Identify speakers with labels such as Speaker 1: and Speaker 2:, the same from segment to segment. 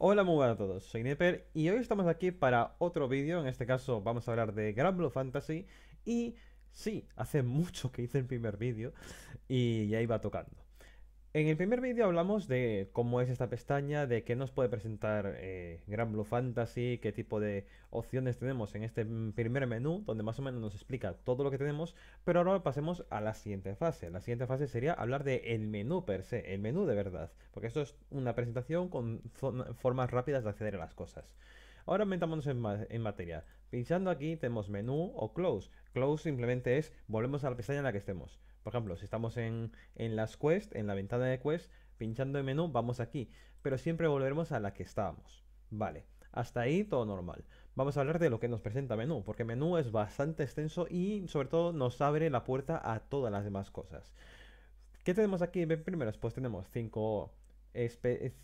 Speaker 1: Hola, muy buenas a todos, soy Neper y hoy estamos aquí para otro vídeo, en este caso vamos a hablar de Gran Blue Fantasy y sí, hace mucho que hice el primer vídeo y ya iba tocando. En el primer vídeo hablamos de cómo es esta pestaña, de qué nos puede presentar eh, Grand Gran Blue Fantasy, qué tipo de opciones tenemos en este mm, primer menú, donde más o menos nos explica todo lo que tenemos, pero ahora pasemos a la siguiente fase. La siguiente fase sería hablar del el menú per se, el menú de verdad, porque esto es una presentación con formas rápidas de acceder a las cosas. Ahora metámonos en, materia. Pinchando aquí tenemos menú o close. Close simplemente es volvemos a la pestaña en la que estemos. Por ejemplo, si estamos en, las Quest, en la ventana de Quest, pinchando en menú, vamos aquí. Pero siempre volveremos a la que estábamos. Vale, hasta ahí todo normal. Vamos a hablar de lo que nos presenta menú, porque menú es bastante extenso y sobre todo nos abre la puerta a todas las demás cosas. ¿Qué tenemos aquí primero? Pues tenemos cinco,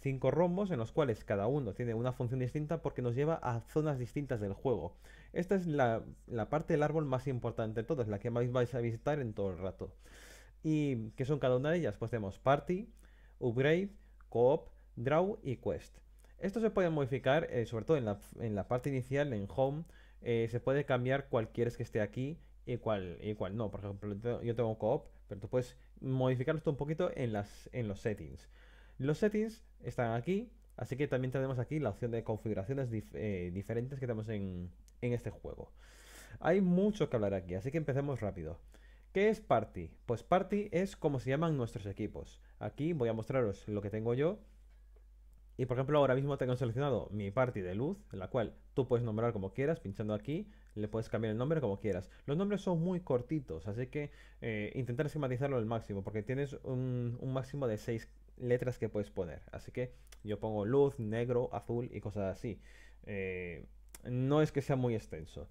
Speaker 1: cinco rombos en los cuales cada uno tiene una función distinta porque nos lleva a zonas distintas del juego. Esta es la, parte del árbol más importante de todas, la que vais a visitar en todo el rato. ¿Y qué son cada una de ellas? Pues tenemos Party, Upgrade, co Draw y Quest. Esto se puede modificar, eh, sobre todo en la, parte inicial, en Home, eh, se puede cambiar cualquiera quieres que esté aquí y cuál, no. Por ejemplo, yo tengo coop, pero tú puedes modificar esto un poquito en, los settings. Los settings están aquí, así que también tenemos aquí la opción de configuraciones eh, diferentes que tenemos en, en este juego. Hay mucho que hablar aquí, así que empecemos rápido. ¿Qué es Party? Pues Party es como se llaman nuestros equipos. Aquí voy a mostraros lo que tengo yo. Y por ejemplo ahora mismo tengo seleccionado mi party de luz, en la cual tú puedes nombrar como quieras, pinchando aquí, le puedes cambiar el nombre como quieras. Los nombres son muy cortitos, así que eh, intentar esquematizarlo al máximo, porque tienes un, máximo de seis letras que puedes poner. Así que yo pongo luz, negro, azul y cosas así. Eh, no es que sea muy extenso.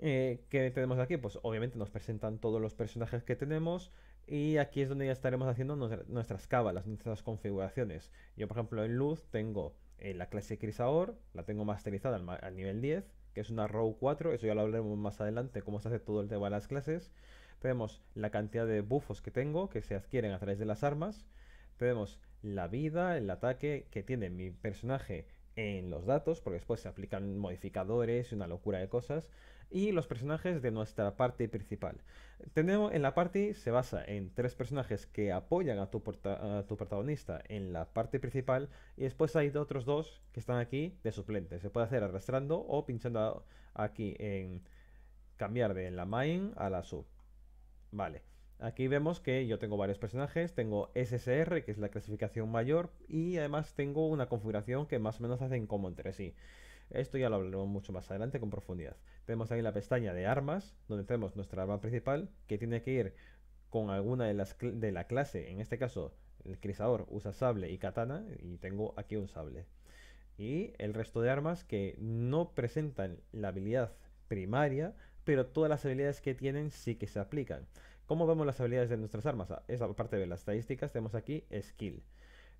Speaker 1: Eh, ¿Qué tenemos aquí? Pues obviamente nos presentan todos los personajes que tenemos y aquí es donde ya estaremos haciendo nuestras cábalas, nuestras configuraciones. Yo, por ejemplo, en luz tengo eh, la clase Crisaor, la tengo masterizada al, nivel 10, que es una row 4, eso ya lo hablaremos más adelante, cómo se hace todo el tema de las clases. Tenemos la cantidad de buffos que tengo, que se adquieren a través de las armas. Tenemos la vida, el ataque que tiene mi personaje en los datos, porque después se aplican modificadores y una locura de cosas, y los personajes de nuestra parte principal. Tenemos en la parte se basa en tres personajes que apoyan a tu, a tu protagonista en la parte principal, y después hay otros dos que están aquí de suplente Se puede hacer arrastrando o pinchando aquí en cambiar de la main a la sub. Vale. Aquí vemos que yo tengo varios personajes, tengo SSR, que es la clasificación mayor, y además tengo una configuración que más o menos hacen como entre sí. Esto ya lo hablaremos mucho más adelante con profundidad. Tenemos ahí la pestaña de armas, donde tenemos nuestra arma principal, que tiene que ir con alguna de las de la clase, en este caso el crisador usa sable y katana, y tengo aquí un sable. Y el resto de armas que no presentan la habilidad primaria, pero todas las habilidades que tienen sí que se aplican. ¿Cómo vemos las habilidades de nuestras armas? Ah, Esa parte de las estadísticas tenemos aquí skill,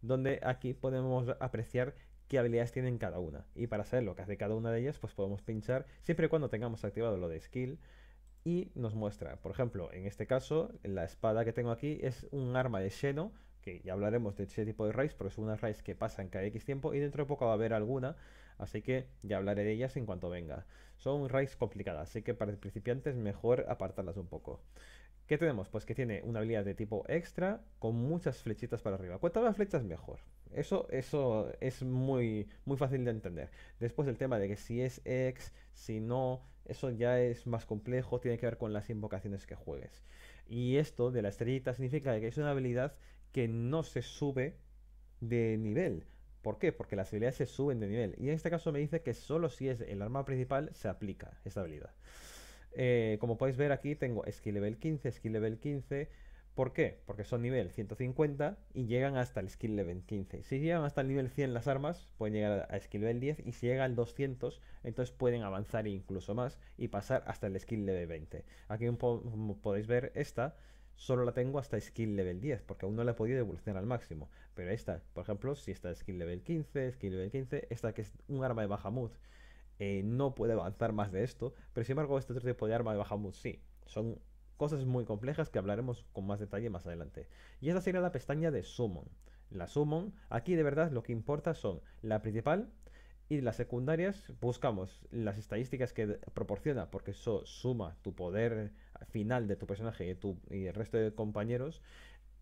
Speaker 1: donde aquí podemos apreciar qué habilidades tienen cada una. Y para saber lo que hace cada una de ellas, pues podemos pinchar siempre y cuando tengamos activado lo de skill y nos muestra. Por ejemplo, en este caso, la espada que tengo aquí es un arma de Xeno, que ya hablaremos de ese tipo de raids, pero es una raíz que pasan cada X tiempo y dentro de poco va a haber alguna, así que ya hablaré de ellas en cuanto venga. Son raids complicadas, así que para principiantes mejor apartarlas un poco. ¿Qué tenemos? Pues que tiene una habilidad de tipo extra con muchas flechitas para arriba. ¿Cuántas más flechas, mejor. Eso, eso es muy, muy fácil de entender. Después el tema de que si es ex, si no, eso ya es más complejo, tiene que ver con las invocaciones que juegues. Y esto de la estrellita significa que es una habilidad que no se sube de nivel. ¿Por qué? Porque las habilidades se suben de nivel. Y en este caso me dice que solo si es el arma principal se aplica esta habilidad. Eh, como podéis ver aquí tengo skill level 15, skill level 15. ¿Por qué? Porque son nivel 150 y llegan hasta el skill level 15. Si llegan hasta el nivel 100 las armas, pueden llegar a skill level 10 y si llega al 200, entonces pueden avanzar incluso más y pasar hasta el skill level 20. Aquí como podéis ver esta, solo la tengo hasta skill level 10, porque aún no la he podido evolucionar al máximo. Pero esta, por ejemplo, si está skill level 15, skill level 15, esta que es un arma de baja mood, eh, no puede avanzar más de esto, pero sin embargo este otro tipo de arma de baja mood sí. Son cosas muy complejas que hablaremos con más detalle más adelante. Y esta sería la pestaña de Summon. La Summon, aquí de verdad lo que importa son la principal y las secundarias. Buscamos las estadísticas que proporciona, porque eso suma tu poder final de tu personaje y, el resto de compañeros.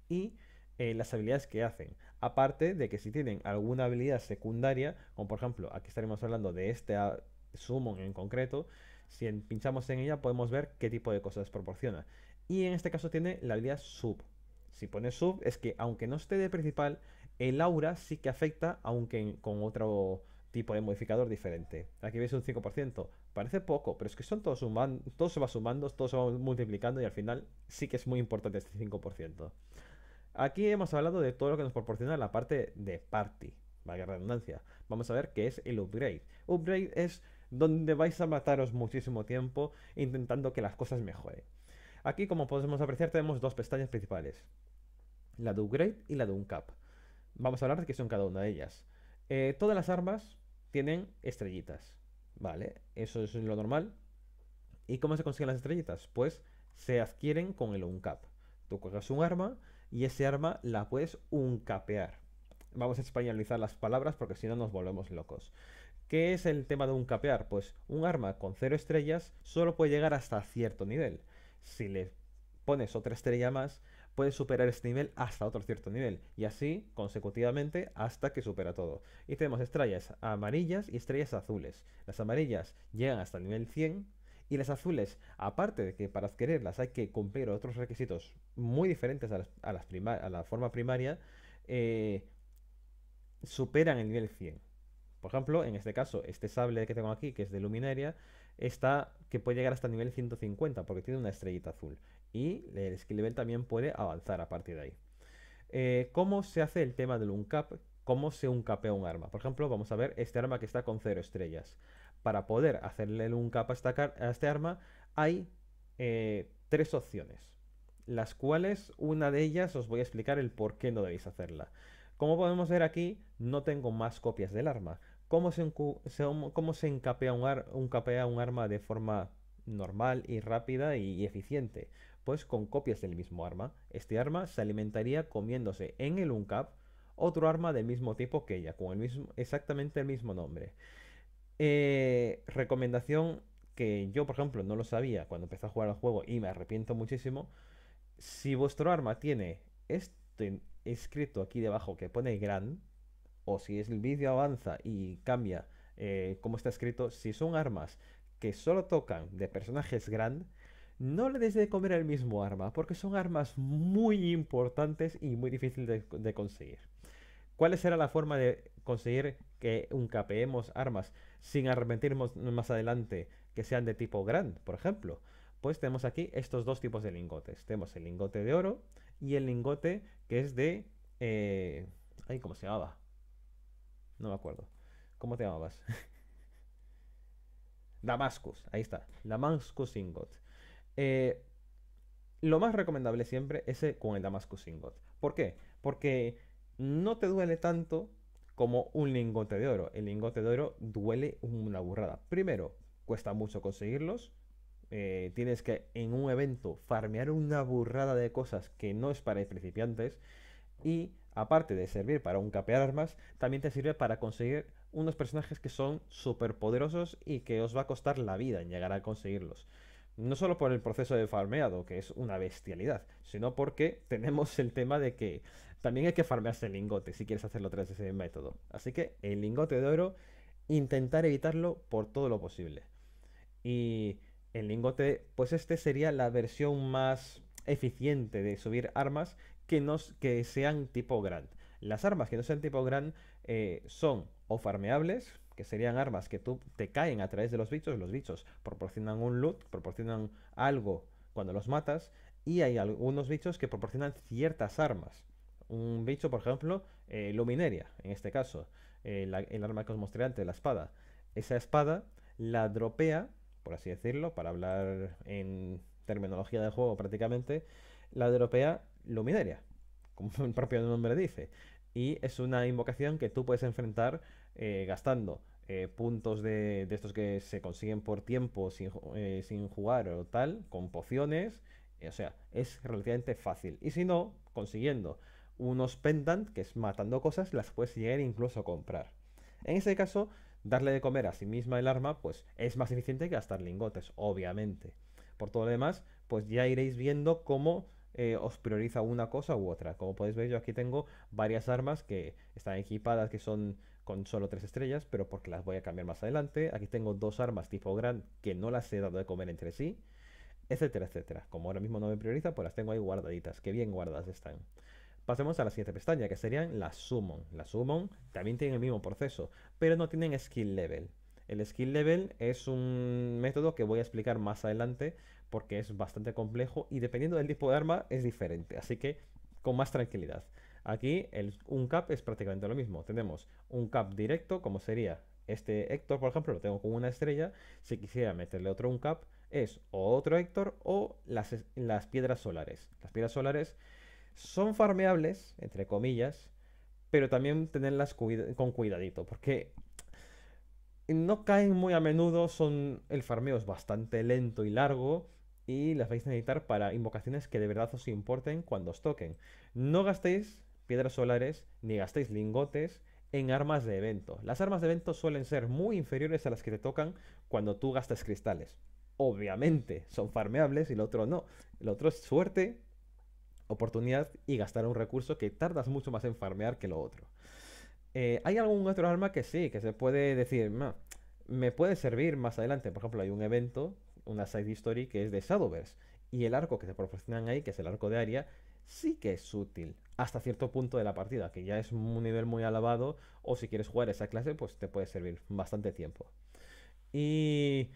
Speaker 1: Y eh, las habilidades que hacen. Aparte de que si tienen alguna habilidad secundaria, como por ejemplo, aquí estaremos hablando de este Summon en concreto, si pinchamos en ella podemos ver qué tipo de cosas proporciona. Y en este caso tiene la idea sub. Si pone sub es que aunque no esté de principal, el aura sí que afecta, aunque con otro tipo de modificador diferente. Aquí veis un 5%. Parece poco, pero es que son todos sumando, todo se va sumando, todo se va multiplicando y al final sí que es muy importante este 5%. Aquí hemos hablado de todo lo que nos proporciona la parte de party, Vaya redundancia. Vamos a ver qué es el upgrade. Upgrade es donde vais a mataros muchísimo tiempo intentando que las cosas mejoren. Aquí, como podemos apreciar, tenemos dos pestañas principales, la de Upgrade y la de Uncap. Vamos a hablar de qué son cada una de ellas. Eh, todas las armas tienen estrellitas, ¿vale? Eso es lo normal. ¿Y cómo se consiguen las estrellitas? Pues se adquieren con el Uncap. Tú coges un arma y ese arma la puedes uncapear. Vamos a españolizar las palabras porque si no nos volvemos locos. ¿Qué es el tema de un capear? Pues un arma con 0 estrellas solo puede llegar hasta cierto nivel. Si le pones otra estrella más, puedes superar este nivel hasta otro cierto nivel. Y así, consecutivamente, hasta que supera todo. Y tenemos estrellas amarillas y estrellas azules. Las amarillas llegan hasta el nivel 100. Y las azules, aparte de que para adquirirlas hay que cumplir otros requisitos muy diferentes a, a la forma primaria, eh, superan el nivel 100. Por ejemplo, en este caso, este sable que tengo aquí, que es de luminaria, está que puede llegar hasta nivel 150 porque tiene una estrellita azul. Y el skill level también puede avanzar a partir de ahí. Eh, ¿Cómo se hace el tema del uncap? ¿Cómo se uncapea un arma? Por ejemplo, vamos a ver este arma que está con 0 estrellas. Para poder hacerle el uncap a, este arma hay eh, tres opciones. Las cuales una de ellas os voy a explicar el por qué no debéis hacerla. Como podemos ver aquí, no tengo más copias del arma cómo se, um, encapea un, arma de forma normal y rápida y eficiente. Pues con copias del mismo arma. Este arma se alimentaría comiéndose en el uncap otro arma del mismo tipo que ella, con el mismo, exactamente el mismo nombre. Eh, recomendación que yo, por ejemplo, no lo sabía cuando empecé a jugar al juego y me arrepiento muchísimo. Si vuestro arma tiene este escrito aquí debajo que pone gran, o si el vídeo avanza y cambia eh, como está escrito, si son armas que solo tocan de personajes grand, no le des de comer el mismo arma, porque son armas muy importantes y muy difíciles de, conseguir. ¿Cuál será la forma de conseguir que un uncapeemos armas sin arrepentirnos más adelante que sean de tipo grand, por ejemplo? Pues tenemos aquí estos dos tipos de lingotes. Tenemos el lingote de oro y el lingote que es de... Eh, ¿Cómo se llamaba? No me acuerdo. ¿Cómo te llamabas? Damascus, ahí está. Damascus Ingot. Eh, lo más recomendable siempre es con el Damascus Ingot. ¿Por qué? Porque no te duele tanto como un lingote de oro. El lingote de oro duele una burrada. Primero, cuesta mucho conseguirlos. Eh, tienes que en un evento farmear una burrada de cosas que no es para principiantes. Y aparte de servir para capear armas, también te sirve para conseguir unos personajes que son súper poderosos y que os va a costar la vida en llegar a conseguirlos. No solo por el proceso de farmeado, que es una bestialidad, sino porque tenemos el tema de que también hay que farmearse el lingote si quieres hacerlo tras ese método. Así que el lingote de oro, intentar evitarlo por todo lo posible. Y el lingote, pues este sería la versión más eficiente de subir armas que, sean tipo Grand. Las armas que no sean tipo Grand eh, son o farmeables, que serían armas que tú te caen a través de los bichos, los bichos proporcionan un loot, proporcionan algo cuando los matas, y hay algunos bichos que proporcionan ciertas armas. Un bicho, por ejemplo, eh, Lumineria, en este caso, eh, el arma que os mostré antes, la espada. Esa espada la dropea, por así decirlo, para hablar en terminología del juego prácticamente, la dropea luminaria, como el propio nombre dice. Y es una invocación que tú puedes enfrentar eh, gastando eh, puntos de, estos que se consiguen por tiempo sin, eh, sin jugar o tal, con pociones. o sea, es relativamente fácil. Y si no, consiguiendo unos pendant, que es matando cosas, las puedes llegar incluso a comprar. En ese caso, darle de comer a sí misma el arma, pues es más eficiente que gastar lingotes, obviamente. Por todo lo demás, pues ya iréis viendo cómo eh, os prioriza una cosa u otra. Como podéis ver, yo aquí tengo varias armas que están equipadas, que son con solo tres estrellas, pero porque las voy a cambiar más adelante. Aquí tengo dos armas tipo gran que no las he dado de comer entre sí, etcétera, etcétera. Como ahora mismo no me prioriza, pues las tengo ahí guardaditas, que bien guardadas están. Pasemos a la siguiente pestaña, que serían las Summon. Las Summon también tienen el mismo proceso, pero no tienen skill level. El skill level es un método que voy a explicar más adelante porque es bastante complejo y dependiendo del tipo de arma es diferente, así que con más tranquilidad. Aquí el, un cap es prácticamente lo mismo, tenemos un cap directo como sería este Héctor, por ejemplo, lo tengo con una estrella, si quisiera meterle otro un cap es otro Héctor o las, las piedras solares. Las piedras solares son farmeables, entre comillas, pero también tenerlas con cuidadito, porque no caen muy a menudo, son el farmeo es bastante lento y largo y las vais a necesitar para invocaciones que de verdad os importen cuando os toquen. No gastéis piedras solares ni gastéis lingotes en armas de evento. Las armas de evento suelen ser muy inferiores a las que te tocan cuando tú gastas cristales. Obviamente son farmeables y el otro no. El otro es suerte, oportunidad y gastar un recurso que tardas mucho más en farmear que lo otro. Eh, hay algún otro arma que sí, que se puede decir, me puede servir más adelante. Por ejemplo, hay un evento una side story que es de Shadowverse. Y el arco que te proporcionan ahí, que es el arco de Aria, sí que es útil hasta cierto punto de la partida, que ya es un nivel muy alabado o si quieres jugar esa clase, pues te puede servir bastante tiempo. Y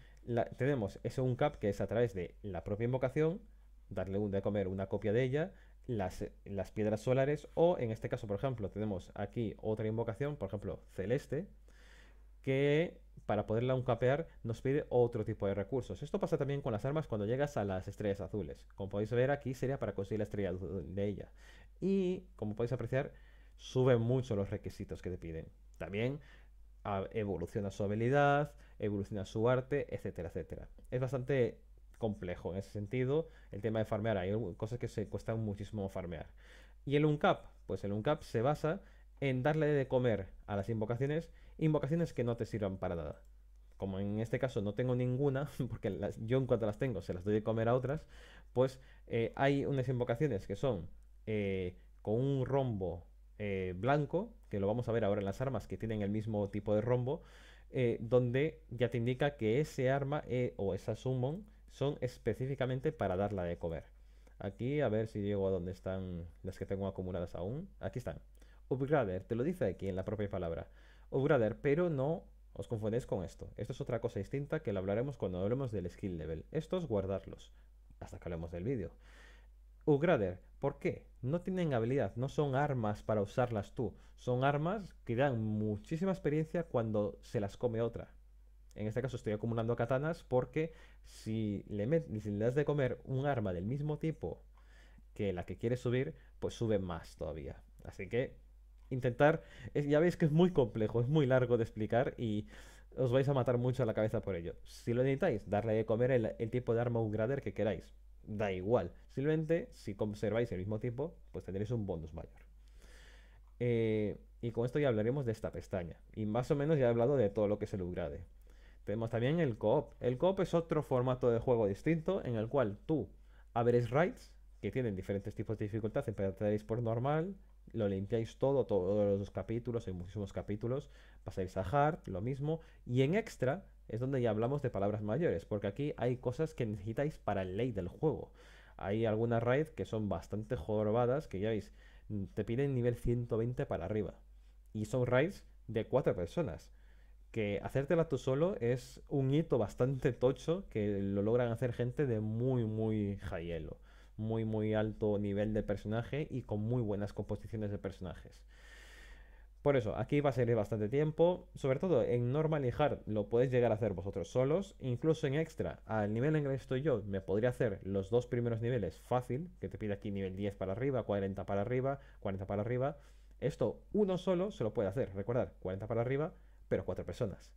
Speaker 1: tenemos ese cap que es a través de la propia invocación, darle un de comer una copia de ella, las, las, piedras solares, o en este caso, por ejemplo, tenemos aquí otra invocación, por ejemplo, celeste, que para poderla uncapear nos pide otro tipo de recursos. Esto pasa también con las armas cuando llegas a las estrellas azules. Como podéis ver aquí sería para conseguir la estrella de ella. Y como podéis apreciar, suben mucho los requisitos que te piden. También evoluciona su habilidad, evoluciona su arte, etcétera, etcétera. Es bastante complejo en ese sentido el tema de farmear. Hay cosas que se cuesta muchísimo farmear. Y el uncap, pues el uncap se basa en darle de comer a las invocaciones invocaciones que no te sirvan para nada. Como en este caso no tengo ninguna, porque yo en cuanto las tengo se las doy de comer a otras, pues eh, hay unas invocaciones que son eh, con un rombo eh, blanco, que lo vamos a ver ahora en las armas que tienen el mismo tipo de rombo, donde ya te indica que ese arma o esa summon son específicamente para darla de comer. Aquí a ver si llego a donde están las que tengo acumuladas aún. Aquí están. Upgrader, te lo dice aquí en la propia palabra. Ugrader, pero no os confundáis con esto. Esto es otra cosa distinta que lo hablaremos cuando hablemos del skill level. Esto es guardarlos, hasta que hablemos del vídeo. Ugrader, ¿por qué? No tienen habilidad, no son armas para usarlas tú. Son armas que dan muchísima experiencia cuando se las come otra. En este caso estoy acumulando katanas porque si le, si le das de comer un arma del mismo tipo que la que quieres subir, pues sube más todavía. Así que intentar, ya veis que es muy complejo, es muy largo de explicar y os vais a matar mucho a la cabeza por ello. Si lo necesitáis, darle de comer el, tipo de arma grader que queráis. Da igual. Simplemente, si conserváis el mismo tipo, pues tendréis un bonus mayor. Eh, y con esto ya hablaremos de esta pestaña. Y más o menos ya he hablado de todo lo que se el upgrade. Tenemos también el co-op. El co-op es otro formato de juego distinto en el cual tú abres raids, que tienen diferentes tipos de dificultad, empezaréis por normal, lo limpiáis todo, todos los capítulos, hay muchísimos capítulos, pasáis a hard, lo mismo, y en extra es donde ya hablamos de palabras mayores, porque aquí hay cosas que necesitáis para el ley del juego. Hay algunas raids que son bastante jorobadas, que ya veis, mm, te piden nivel 120 para arriba. Y son raids de cuatro personas. Que hacértela tú solo es un hito bastante tocho que lo logran hacer gente de muy, muy high muy, muy alto nivel de personaje y con muy buenas composiciones de personajes. Por eso, aquí va a salir bastante tiempo. Sobre todo en normal y hard lo podéis llegar a hacer vosotros solos. Incluso en extra, al nivel en el que estoy yo, me podría hacer los dos primeros niveles fácil, que te pide aquí nivel 10 para arriba, 40 para arriba, 40 para arriba. Esto uno solo se lo puede hacer, recordad, 40 para arriba, pero cuatro personas.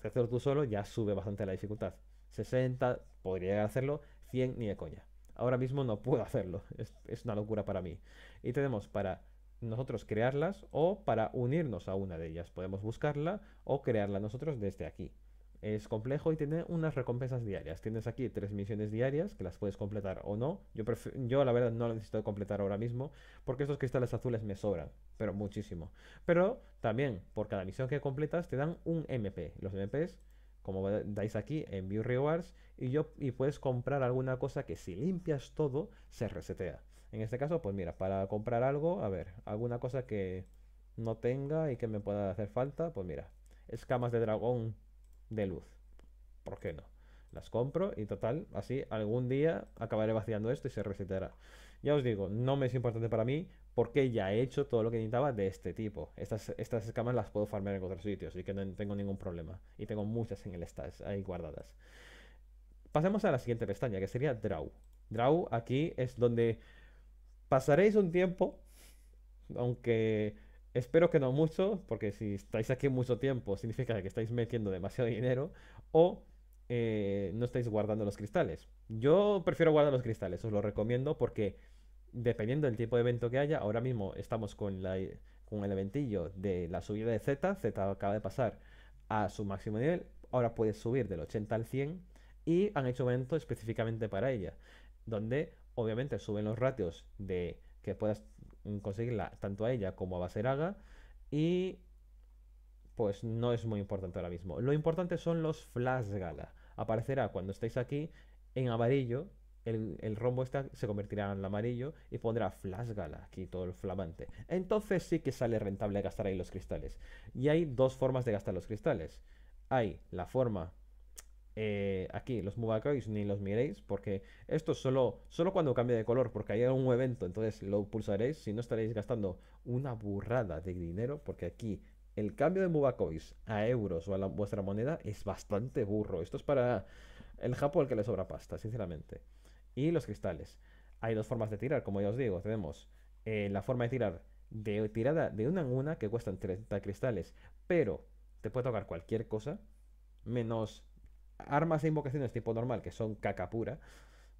Speaker 1: que hacerlo tú solo ya sube bastante la dificultad. 60, podría llegar a hacerlo, 100 ni de coña. Ahora mismo no puedo hacerlo. Es, una locura para mí. Y tenemos para nosotros crearlas o para unirnos a una de ellas. Podemos buscarla o crearla nosotros desde aquí. Es complejo y tiene unas recompensas diarias. Tienes aquí tres misiones diarias que las puedes completar o no. Yo, yo la verdad no las necesito completar ahora mismo porque estos cristales azules me sobran, pero muchísimo. Pero también por cada misión que completas te dan un MP. Los MPs como dais aquí en View Rewards, y, yo, y puedes comprar alguna cosa que si limpias todo, se resetea. En este caso, pues mira, para comprar algo, a ver, alguna cosa que no tenga y que me pueda hacer falta, pues mira, escamas de dragón de luz. ¿Por qué no? Las compro y total, así algún día acabaré vaciando esto y se reseteará. Ya os digo, no me es importante para mí, porque ya he hecho todo lo que necesitaba de este tipo. Estas, escamas las puedo farmear en otros sitios, así que no tengo ningún problema. Y tengo muchas en el stash ahí guardadas. Pasemos a la siguiente pestaña, que sería Draw. Draw aquí es donde pasaréis un tiempo, aunque espero que no mucho, porque si estáis aquí mucho tiempo significa que estáis metiendo demasiado dinero, o eh, no estáis guardando los cristales. Yo prefiero guardar los cristales, os lo recomiendo porque dependiendo del tipo de evento que haya, ahora mismo estamos con, con el eventillo de la subida de Z, Z acaba de pasar a su máximo nivel, ahora puedes subir del 80 al 100 y han hecho un evento específicamente para ella, donde obviamente suben los ratios de que puedas conseguirla tanto a ella como a Baseraga y pues no es muy importante ahora mismo. Lo importante son los flash gala. Aparecerá cuando estéis aquí en amarillo el, rombo este se convertirá en amarillo y pondrá Flash aquí todo el flamante. Entonces sí que sale rentable gastar ahí los cristales. Y hay dos formas de gastar los cristales. Hay la forma... Eh, aquí los Mubakois ni los miréis porque esto solo, cuando cambie de color porque hay un evento entonces lo pulsaréis si no estaréis gastando una burrada de dinero porque aquí el cambio de Mubakois a euros o a vuestra moneda es bastante burro esto es para el Japo al que le sobra pasta sinceramente y los cristales. Hay dos formas de tirar, como ya os digo. Tenemos eh, la forma de tirar de tirada de una en una que cuestan 30 cristales, pero te puede tocar cualquier cosa, menos armas e invocaciones tipo normal, que son caca pura.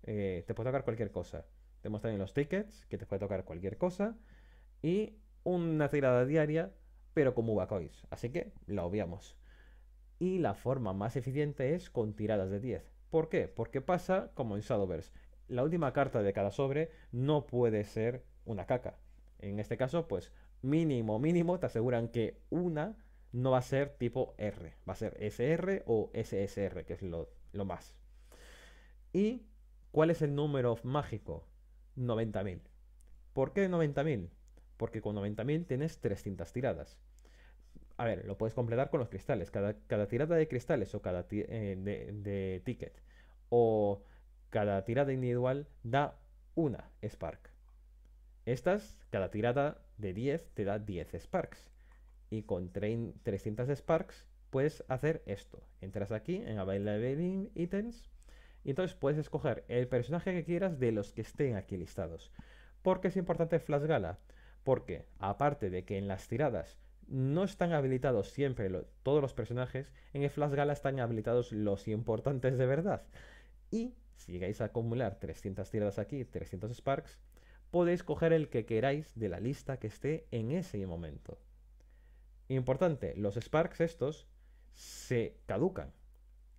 Speaker 1: Eh, te puede tocar cualquier cosa. Tenemos también los tickets, que te puede tocar cualquier cosa. Y una tirada diaria, pero con vacois Así que la obviamos. Y la forma más eficiente es con tiradas de 10. ¿Por qué? Porque pasa como en Shadowverse, la última carta de cada sobre no puede ser una caca. En este caso, pues mínimo, mínimo, te aseguran que una no va a ser tipo R, va a ser SR o SSR, que es lo, más. ¿Y cuál es el número mágico? 90.000. ¿Por qué 90.000? Porque con 90.000 tienes 300 tiradas. A ver, lo puedes completar con los cristales. Cada, tirada de cristales o cada eh, de, de ticket o cada tirada individual da una Spark. Estas, cada tirada de 10 te da 10 Sparks. Y con 300 Sparks puedes hacer esto. Entras aquí en Available Items y entonces puedes escoger el personaje que quieras de los que estén aquí listados. ¿Por qué es importante Flash Gala? Porque aparte de que en las tiradas no están habilitados siempre todos los personajes, en el Flash Gala están habilitados los importantes de verdad. Y si llegáis a acumular 300 tierras aquí, 300 Sparks, podéis coger el que queráis de la lista que esté en ese momento. Importante, los Sparks estos se caducan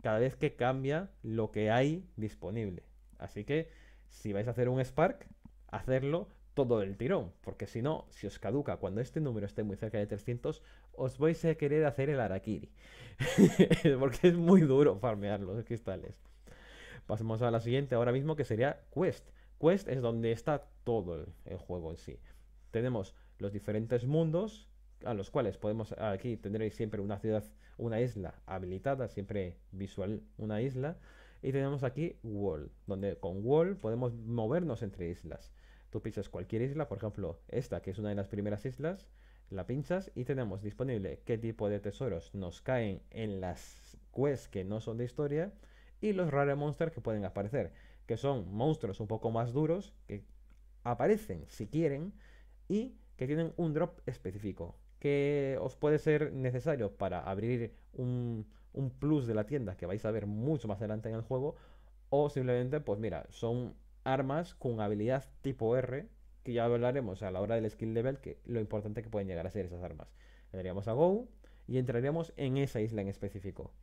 Speaker 1: cada vez que cambia lo que hay disponible. Así que si vais a hacer un Spark, hacerlo todo el tirón, porque si no, si os caduca cuando este número esté muy cerca de 300, os vais a querer hacer el Arakiri. porque es muy duro farmear los cristales. Pasemos a la siguiente ahora mismo que sería Quest. Quest es donde está todo el, juego en sí. Tenemos los diferentes mundos a los cuales podemos aquí tendréis siempre una ciudad, una isla habilitada, siempre visual una isla y tenemos aquí World, donde con World podemos movernos entre islas. Tú pinchas cualquier isla, por ejemplo, esta que es una de las primeras islas, la pinchas y tenemos disponible qué tipo de tesoros nos caen en las quests que no son de historia y los Rare Monsters que pueden aparecer, que son monstruos un poco más duros, que aparecen si quieren y que tienen un drop específico, que os puede ser necesario para abrir un, un plus de la tienda que vais a ver mucho más adelante en el juego, o simplemente, pues mira, son armas con habilidad tipo R, que ya hablaremos a la hora del skill level, que lo importante que pueden llegar a ser esas armas. Le daríamos a Go y entraríamos en esa isla en específico.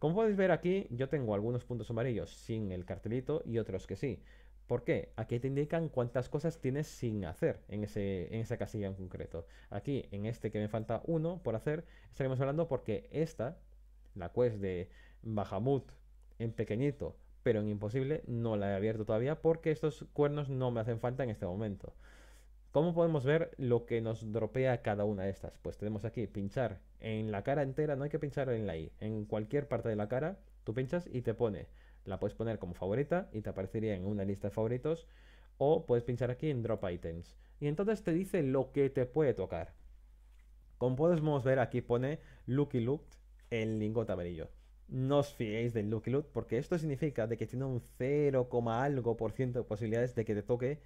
Speaker 1: Como podéis ver aquí, yo tengo algunos puntos amarillos sin el cartelito y otros que sí. ¿Por qué? Aquí te indican cuántas cosas tienes sin hacer en, ese, en esa casilla en concreto. Aquí, en este que me falta uno por hacer, estaremos hablando porque esta, la quest de Bahamut en pequeñito, pero en imposible, no la he abierto todavía porque estos cuernos no me hacen falta en este momento. ¿Cómo podemos ver lo que nos dropea cada una de estas? Pues tenemos aquí pinchar en la cara entera no hay que pinchar en la I. En cualquier parte de la cara tú pinchas y te pone. La puedes poner como favorita y te aparecería en una lista de favoritos. O puedes pinchar aquí en Drop Items. Y entonces te dice lo que te puede tocar. Como podemos ver aquí pone Lucky Look en lingote amarillo. No os fiéis del Lucky Look porque esto significa de que tiene un 0, algo por ciento de posibilidades de que te toque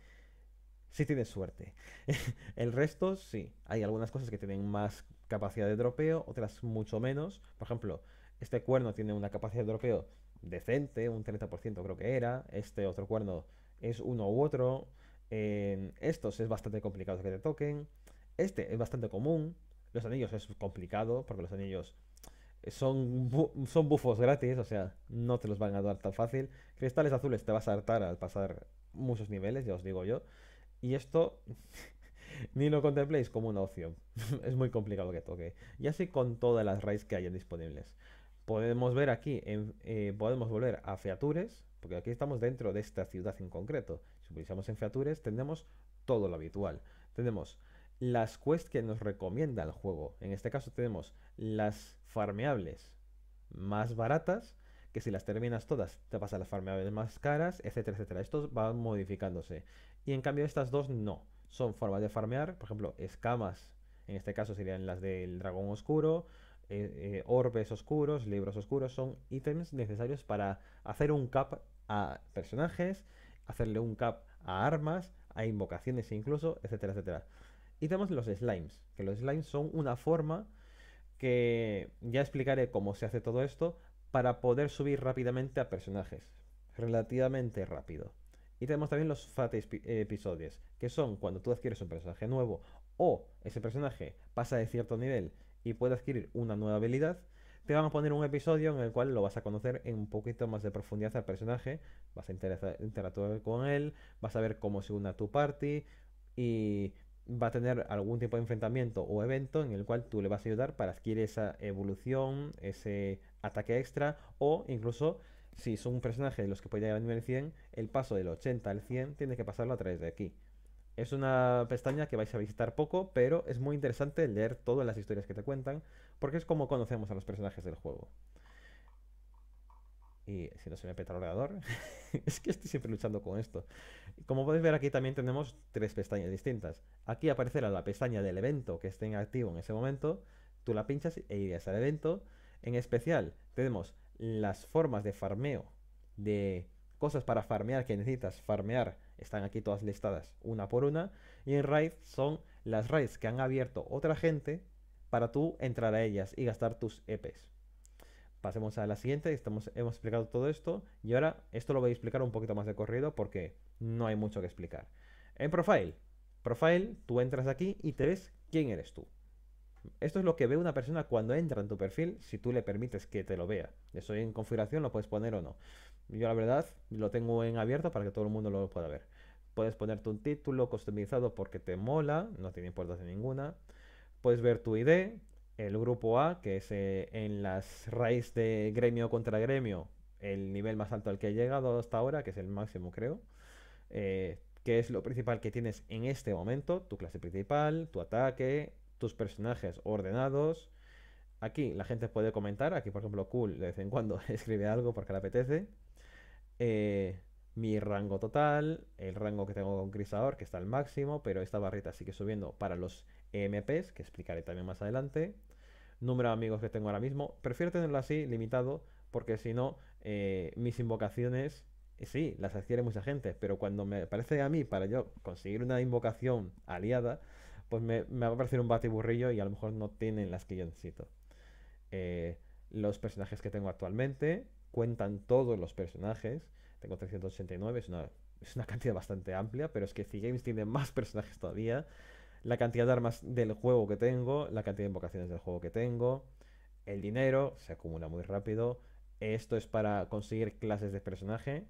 Speaker 1: si tienes suerte. el resto, sí. Hay algunas cosas que tienen más capacidad de dropeo, otras mucho menos. Por ejemplo, este cuerno tiene una capacidad de dropeo decente, un 30% creo que era. Este otro cuerno es uno u otro. estos es bastante complicado que te toquen. Este es bastante común. Los anillos es complicado porque los anillos son, son bufos gratis, o sea, no te los van a dar tan fácil. Cristales azules te vas a hartar al pasar muchos niveles, ya os digo yo. Y esto ni lo contempléis como una opción. es muy complicado que toque. Y así con todas las raíces que hayan disponibles. Podemos ver aquí, eh, podemos volver a Features, porque aquí estamos dentro de esta ciudad en concreto. Si utilizamos en Features, tenemos todo lo habitual. Tenemos las quests que nos recomienda el juego. En este caso tenemos las farmeables más baratas, que si las terminas todas te pasan a las farmeables más caras, etcétera, etcétera. Estos van modificándose. Y en cambio estas dos no son formas de farmear, por ejemplo, escamas, en este caso serían las del dragón oscuro, eh, eh, orbes oscuros, libros oscuros, son ítems necesarios para hacer un cap a personajes, hacerle un cap a armas, a invocaciones incluso, etcétera, etcétera. Y tenemos los slimes, que los slimes son una forma que ya explicaré cómo se hace todo esto para poder subir rápidamente a personajes, relativamente rápido. Y tenemos también los fate eh, episodios, que son cuando tú adquieres un personaje nuevo o ese personaje pasa de cierto nivel y puede adquirir una nueva habilidad, te van a poner un episodio en el cual lo vas a conocer en un poquito más de profundidad al personaje, vas a interactuar con él, vas a ver cómo se une a tu party y va a tener algún tipo de enfrentamiento o evento en el cual tú le vas a ayudar para adquirir esa evolución, ese ataque extra o incluso si son un personaje de los que puede llegar al nivel 100, el paso del 80 al 100 tiene que pasarlo a través de aquí. Es una pestaña que vais a visitar poco, pero es muy interesante leer todas las historias que te cuentan, porque es como conocemos a los personajes del juego. Y si no se me peta el ordenador, es que estoy siempre luchando con esto. Como podéis ver aquí también tenemos tres pestañas distintas. Aquí aparecerá la pestaña del evento que esté en activo en ese momento, tú la pinchas e irías al evento. En especial tenemos las formas de farmeo, de cosas para farmear que necesitas farmear, están aquí todas listadas una por una. Y en raid son las raids que han abierto otra gente para tú entrar a ellas y gastar tus EPs. Pasemos a la siguiente, estamos, hemos explicado todo esto y ahora esto lo voy a explicar un poquito más de corrido porque no hay mucho que explicar. En Profile, Profile, tú entras aquí y te ves quién eres tú. Esto es lo que ve una persona cuando entra en tu perfil, si tú le permites que te lo vea. Eso en configuración lo puedes poner o no. Yo la verdad lo tengo en abierto para que todo el mundo lo pueda ver. Puedes ponerte un título customizado porque te mola, no tiene importancia ninguna. Puedes ver tu ID, el grupo A, que es eh, en las raíz de gremio contra gremio, el nivel más alto al que he llegado hasta ahora, que es el máximo creo. Eh, que es lo principal que tienes en este momento, tu clase principal, tu ataque, personajes ordenados. Aquí la gente puede comentar. Aquí, por ejemplo, Cool de vez en cuando escribe algo porque le apetece. Eh, mi rango total, el rango que tengo con crisador que está al máximo, pero esta barrita sigue subiendo para los mps que explicaré también más adelante. Número de amigos que tengo ahora mismo. Prefiero tenerlo así, limitado, porque si no, eh, mis invocaciones, eh, sí, las adquiere mucha gente, pero cuando me parece a mí para yo conseguir una invocación aliada, pues me, va a parecer un batiburrillo y a lo mejor no tienen las que yo necesito. Eh, los personajes que tengo actualmente cuentan todos los personajes. Tengo 389, es una, cantidad bastante amplia, pero es que si games tiene más personajes todavía. La cantidad de armas del juego que tengo, la cantidad de invocaciones del juego que tengo, el dinero se acumula muy rápido. Esto es para conseguir clases de personaje.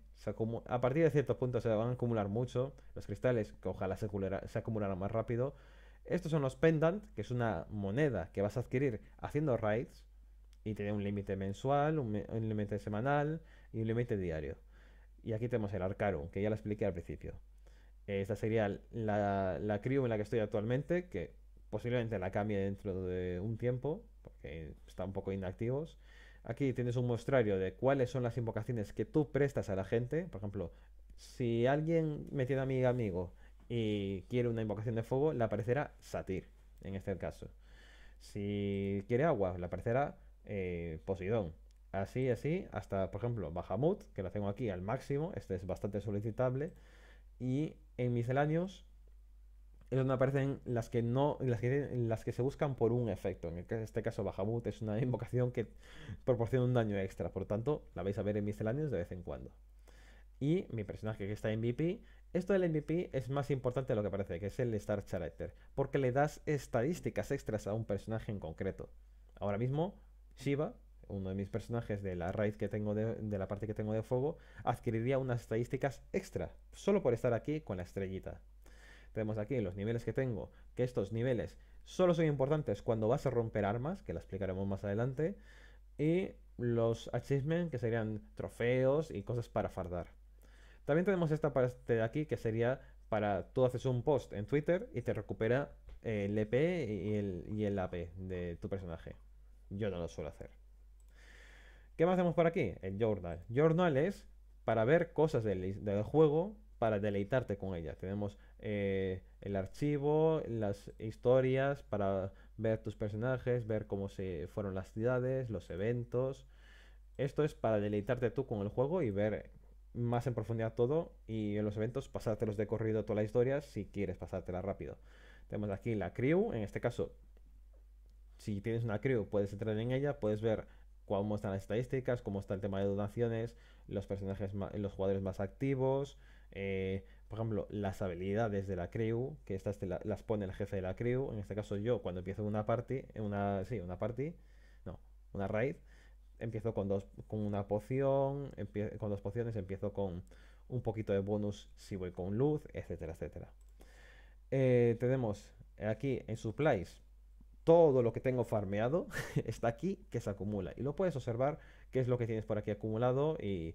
Speaker 1: a partir de ciertos puntos se van a acumular mucho. Los cristales, que ojalá se, se acumularan más rápido. Estos son los pendant, que es una moneda que vas a adquirir haciendo raids y tiene un límite mensual, un, límite semanal y un límite diario. Y aquí tenemos el Arcarum, que ya lo expliqué al principio. Esta sería la, la en la que estoy actualmente, que posiblemente la cambie dentro de un tiempo, porque están un poco inactivos. Aquí tienes un mostrario de cuáles son las invocaciones que tú prestas a la gente. Por ejemplo, si alguien me tiene a mi amigo y quiere una invocación de fuego, le aparecerá Satyr en este caso. Si quiere agua, le aparecerá Posidón eh, Poseidón. Así, así, hasta, por ejemplo, Bahamut, que la tengo aquí al máximo, este es bastante solicitable. Y en misceláneos es donde aparecen las que no las que, se buscan por un efecto. En este caso, Bahamut es una invocación que proporciona un daño extra, por tanto, la vais a ver en misceláneos de vez en cuando. Y mi personaje que está en MVP esto del MVP es más importante de lo que parece, que es el Star Character, porque le das estadísticas extras a un personaje en concreto. Ahora mismo, Shiva, uno de mis personajes de la raíz que tengo de, la parte que tengo de fuego, adquiriría unas estadísticas extra, solo por estar aquí con la estrellita. Tenemos aquí los niveles que tengo, que estos niveles solo son importantes cuando vas a romper armas, que la explicaremos más adelante, y los achievements, que serían trofeos y cosas para fardar. También tenemos esta parte de aquí que sería para tú haces un post en Twitter y te recupera el EP y el, y AP de tu personaje. Yo no lo suelo hacer. ¿Qué más hacemos por aquí? El journal. Journal es para ver cosas del, juego, para deleitarte con ellas. Tenemos eh, el archivo, las historias, para ver tus personajes, ver cómo se fueron las ciudades, los eventos. Esto es para deleitarte tú con el juego y ver más en profundidad todo y en los eventos pasártelos de corrido toda la historia si quieres pasártela rápido. Tenemos aquí la crew, en este caso, si tienes una crew puedes entrar en ella, puedes ver cómo están las estadísticas, cómo está el tema de donaciones, los personajes, los jugadores más activos, eh, por ejemplo, las habilidades de la crew, que estas te las pone el jefe de la crew, en este caso yo cuando empiezo una party, una, sí, una party, no, una raid, empiezo con, dos, con una poción, con dos pociones, empiezo con un poquito de bonus si voy con luz, etcétera, etcétera. Eh, tenemos aquí en supplies todo lo que tengo farmeado está aquí que se acumula y lo puedes observar qué es lo que tienes por aquí acumulado y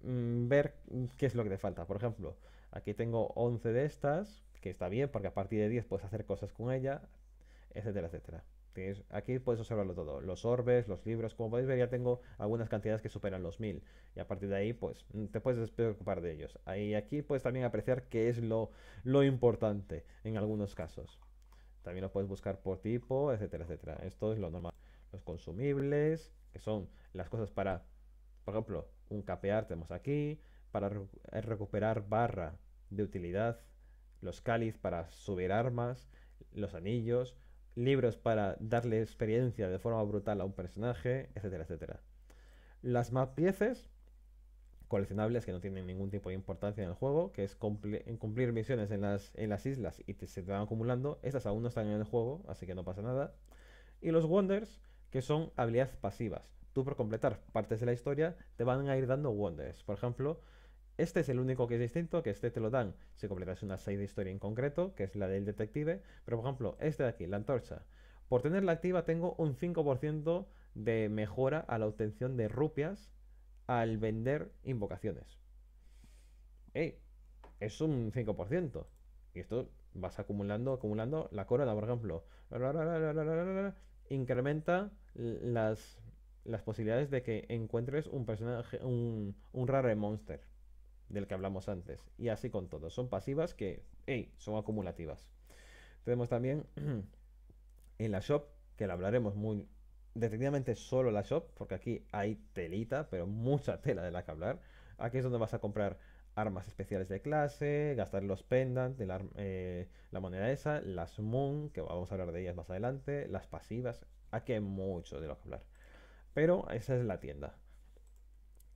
Speaker 1: mm, ver qué es lo que te falta. Por ejemplo, aquí tengo 11 de estas, que está bien porque a partir de 10 puedes hacer cosas con ella, etcétera, etcétera aquí puedes observarlo todo, los orbes, los libros, como podéis ver ya tengo algunas cantidades que superan los 1000 y a partir de ahí pues mm, te puedes preocupar de ellos. Ahí aquí puedes también apreciar qué es lo, importante en algunos casos. También lo puedes buscar por tipo, etcétera, etcétera. Esto es lo normal. Los consumibles, que son las cosas para, por ejemplo, un capear tenemos aquí, para eh, recuperar barra de utilidad, los cáliz para subir armas, los anillos, libros para darle experiencia de forma brutal a un personaje, etcétera, etcétera. Las map pieces coleccionables que no tienen ningún tipo de importancia en el juego, que es cumplir, misiones en las, islas y se te van acumulando. Estas aún no están en el juego, así que no pasa nada. Y los Wonders, que son habilidades pasivas. Tú por completar partes de la historia te van a ir dando Wonders. Por ejemplo, este es el único que es distinto, que este te lo dan si completas una side historia en concreto, que es la del detective. Pero por ejemplo, este de aquí, la antorcha. Por tenerla activa tengo un 5% de mejora a la obtención de rupias al vender invocaciones. ¡Ey! Es un 5%. Y esto vas acumulando, acumulando la corona, por ejemplo. Incrementa las, posibilidades de que encuentres un personaje, un, un rare monster del que hablamos antes. Y así con todo. Son pasivas que, hey, son acumulativas. Tenemos también en la shop, que la hablaremos muy detenidamente solo la shop, porque aquí hay telita, pero mucha tela de la que hablar. Aquí es donde vas a comprar armas especiales de clase, gastar los pendants de la, eh, la, moneda esa, las moon, que vamos a hablar de ellas más adelante, las pasivas. Aquí hay mucho de lo que hablar. Pero esa es la tienda.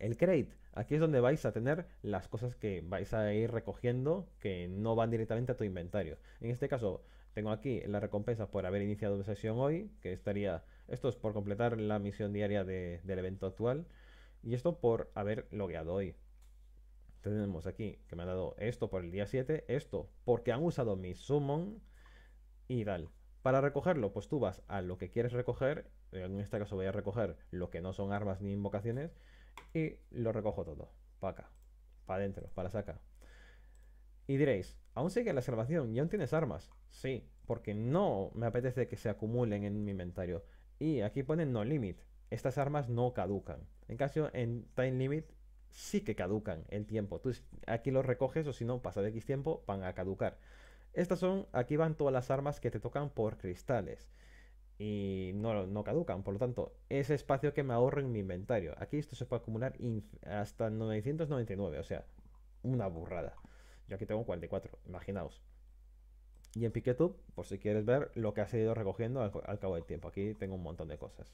Speaker 1: El crate Aquí es donde vais a tener las cosas que vais a ir recogiendo que no van directamente a tu inventario. En este caso, tengo aquí la recompensa por haber iniciado una sesión hoy, que estaría, esto es por completar la misión diaria del evento actual, y esto por haber logueado hoy. Tenemos aquí que me han dado esto por el día 7, esto porque han usado mi summon y tal. Para recogerlo, pues tú vas a lo que quieres recoger, en este caso voy a recoger lo que no son armas ni invocaciones, y lo recojo todo, para acá, para adentro, para la saca. Y diréis, aún sigue la salvación y aún tienes armas. Sí, porque no me apetece que se acumulen en mi inventario. Y aquí ponen no limit. Estas armas no caducan. En caso en time limit sí que caducan el tiempo. Tú aquí los recoges o si no, pasa de X tiempo, van a caducar. Estas son, aquí van todas las armas que te tocan por cristales y no, no caducan. Por lo tanto, ese espacio que me ahorro en mi inventario. Aquí esto se puede acumular hasta 999, o sea, una burrada. Yo aquí tengo 44, imaginaos. Y en Piquetub, por si quieres ver lo que has ido recogiendo al, cabo del tiempo. Aquí tengo un montón de cosas.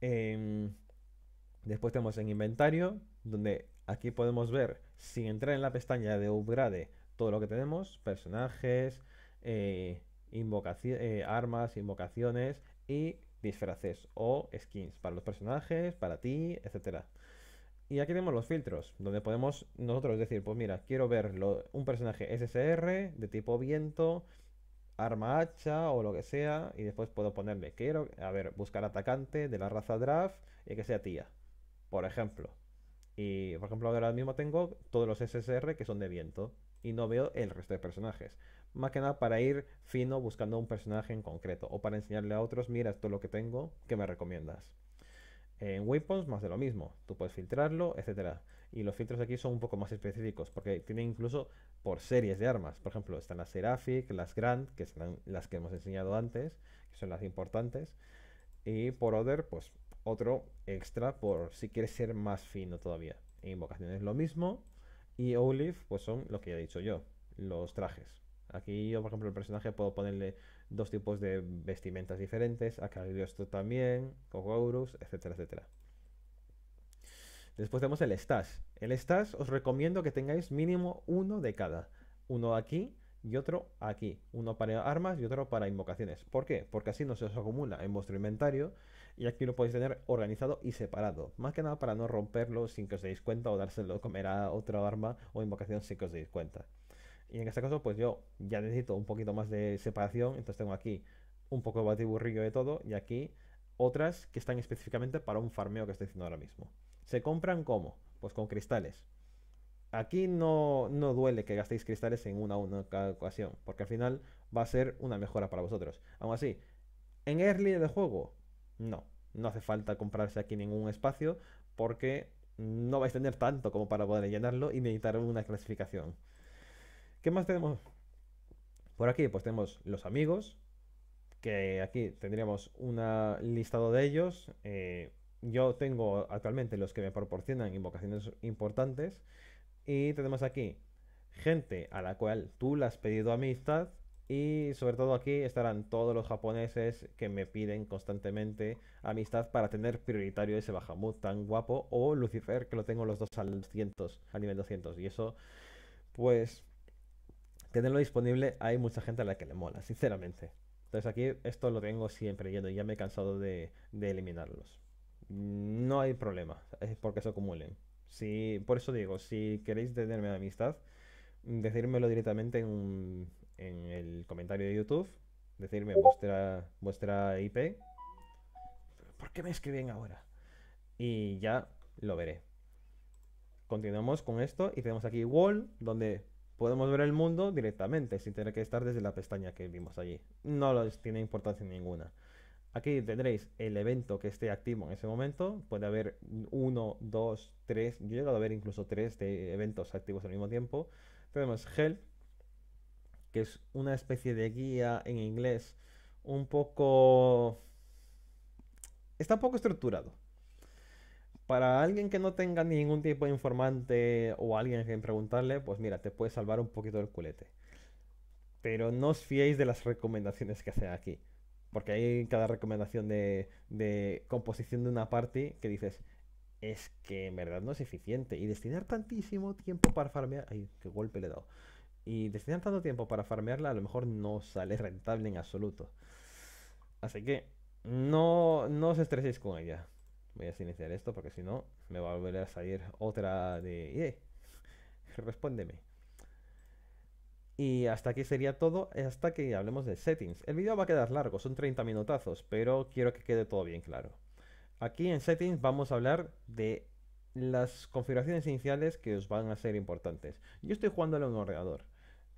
Speaker 1: Em, después tenemos en inventario, donde aquí podemos ver, sin entrar en la pestaña de upgrade, todo lo que tenemos. Personajes, eh, eh, armas, invocaciones y disfraces o skins para los personajes, para ti, etc. Y aquí tenemos los filtros, donde podemos nosotros decir, pues mira, quiero ver un personaje SSR de tipo viento, arma hacha o lo que sea, y después puedo ponerle, quiero, a ver, buscar atacante de la raza draft y que sea tía, por ejemplo. Y por ejemplo, ahora mismo tengo todos los SSR que son de viento y no veo el resto de personajes más que nada para ir fino buscando un personaje en concreto o para enseñarle a otros, mira, esto lo que tengo, ¿qué me recomiendas? En Weapons más de lo mismo, tú puedes filtrarlo, etcétera. Y los filtros aquí son un poco más específicos porque tienen incluso por series de armas. Por ejemplo, están las Seraphic, las Grand, que son las que hemos enseñado antes, que son las importantes. Y por Other, pues otro extra por si quieres ser más fino todavía. Invocaciones lo mismo. Y Olive, pues son lo que ya he dicho yo, los trajes. Aquí yo, por ejemplo, el personaje puedo ponerle dos tipos de vestimentas diferentes, hay esto también, Kogourus, etcétera, etcétera. Después tenemos el stash. El stash os recomiendo que tengáis mínimo uno de cada. Uno aquí y otro aquí. Uno para armas y otro para invocaciones. ¿Por qué? Porque así no se os acumula en vuestro inventario y aquí lo podéis tener organizado y separado. Más que nada para no romperlo sin que os deis cuenta o dárselo comer a otra arma o invocación sin que os deis cuenta. Y en este caso, pues yo ya necesito un poquito más de separación, entonces tengo aquí un poco de batiburrillo de todo y aquí otras que están específicamente para un farmeo que estoy haciendo ahora mismo. ¿Se compran cómo? Pues con cristales. Aquí no, no duele que gastéis cristales en una única ocasión, porque al final va a ser una mejora para vosotros. Aún así, en early de juego, no, no hace falta comprarse aquí ningún espacio, porque no vais a tener tanto como para poder llenarlo y necesitar una clasificación. ¿Qué más tenemos por aquí? Pues tenemos los amigos, que aquí tendríamos un listado de ellos. Eh, yo tengo actualmente los que me proporcionan invocaciones importantes. Y tenemos aquí gente a la cual tú le has pedido amistad. Y sobre todo aquí estarán todos los japoneses que me piden constantemente amistad para tener prioritario ese Bahamut tan guapo o Lucifer, que lo tengo los dos al 200, a nivel 200. Y eso, pues, tenerlo disponible hay mucha gente a la que le mola, sinceramente. Entonces aquí esto lo tengo siempre yendo y ya me he cansado de, eliminarlos. No hay problema, es porque se acumulen. Si, por eso digo, si queréis tenerme amistad, decírmelo directamente en, el comentario de YouTube, decirme vuestra, vuestra IP. ¿Por qué me escriben ahora? Y ya lo veré. Continuamos con esto y tenemos aquí Wall, donde podemos ver el mundo directamente, sin tener que estar desde la pestaña que vimos allí. No tiene importancia ninguna. Aquí tendréis el evento que esté activo en ese momento. Puede haber uno, dos, tres. Yo he llegado a ver incluso tres de eventos activos al mismo tiempo. Tenemos Help, que es una especie de guía en inglés un poco... Está un poco estructurado. Para alguien que no tenga ningún tipo de informante o alguien que quien preguntarle, pues mira, te puede salvar un poquito el culete. Pero no os fiéis de las recomendaciones que hace aquí. Porque hay cada recomendación de, composición de una party que dices, es que en verdad no es eficiente. Y destinar tantísimo tiempo para farmear. Ay, qué golpe le he dado. Y destinar tanto tiempo para farmearla a lo mejor no sale rentable en absoluto. Así que no, no os estreséis con ella. Voy a iniciar esto porque si no me va a volver a salir otra de... ¡Eh! Respóndeme. Y hasta aquí sería todo, hasta que hablemos de settings. El video va a quedar largo, son 30 minutazos, pero quiero que quede todo bien claro. Aquí en settings vamos a hablar de las configuraciones iniciales que os van a ser importantes. Yo estoy jugando en un ordenador.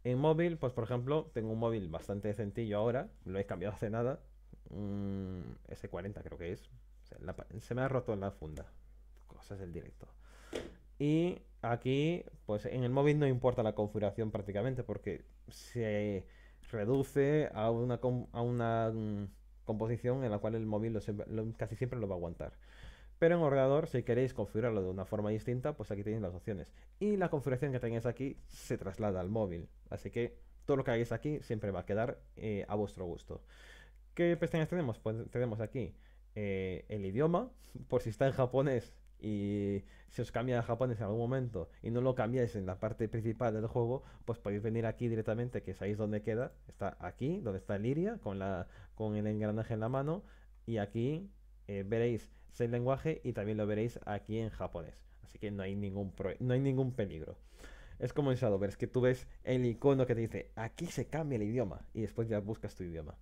Speaker 1: En móvil, pues por ejemplo, tengo un móvil bastante sencillo ahora, lo he cambiado hace nada, mm, S40 creo que es, se, me ha roto la funda. Cosas del directo. Y aquí, pues en el móvil no importa la configuración prácticamente porque se reduce a una, una mm, composición en la cual el móvil casi siempre lo va a aguantar. Pero en ordenador, si queréis configurarlo de una forma distinta, pues aquí tenéis las opciones. Y la configuración que tenéis aquí se traslada al móvil. Así que todo lo que hagáis aquí siempre va a quedar eh, a vuestro gusto. ¿Qué pestañas tenemos? Pues tenemos aquí eh, el idioma, por si está en japonés y se os cambia a japonés en algún momento y no lo cambiáis en la parte principal del juego, pues podéis venir aquí directamente, que sabéis dónde queda, está aquí, donde está Liria, con, la, con el engranaje en la mano, y aquí eh, veréis el lenguaje y también lo veréis aquí en japonés. Así que no hay ningún, no hay ningún peligro. Es como en Shadowverse, que tú ves el icono que te dice, aquí se cambia el idioma, y después ya buscas tu idioma.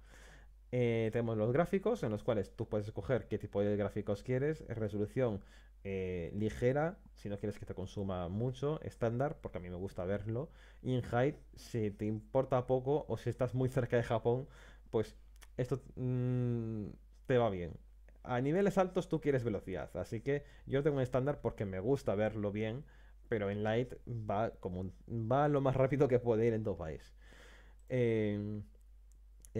Speaker 1: Eh, tenemos los gráficos en los cuales tú puedes escoger qué tipo de gráficos quieres, resolución eh, ligera, si no quieres que te consuma mucho, estándar, porque a mí me gusta verlo, y en height, si te importa poco o si estás muy cerca de Japón, pues esto mm, te va bien. A niveles altos tú quieres velocidad, así que yo tengo un estándar porque me gusta verlo bien, pero en light va, como, va lo más rápido que puede ir en dos país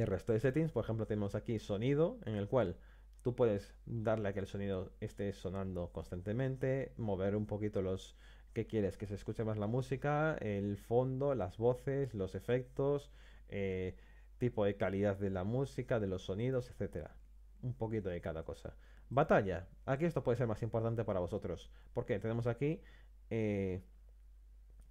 Speaker 1: el resto de settings, por ejemplo, tenemos aquí sonido, en el cual tú puedes darle a que el sonido esté sonando constantemente, mover un poquito los que quieres, que se escuche más la música, el fondo, las voces, los efectos, eh, tipo de calidad de la música, de los sonidos, etcétera. Un poquito de cada cosa. Batalla. Aquí esto puede ser más importante para vosotros, porque tenemos aquí eh,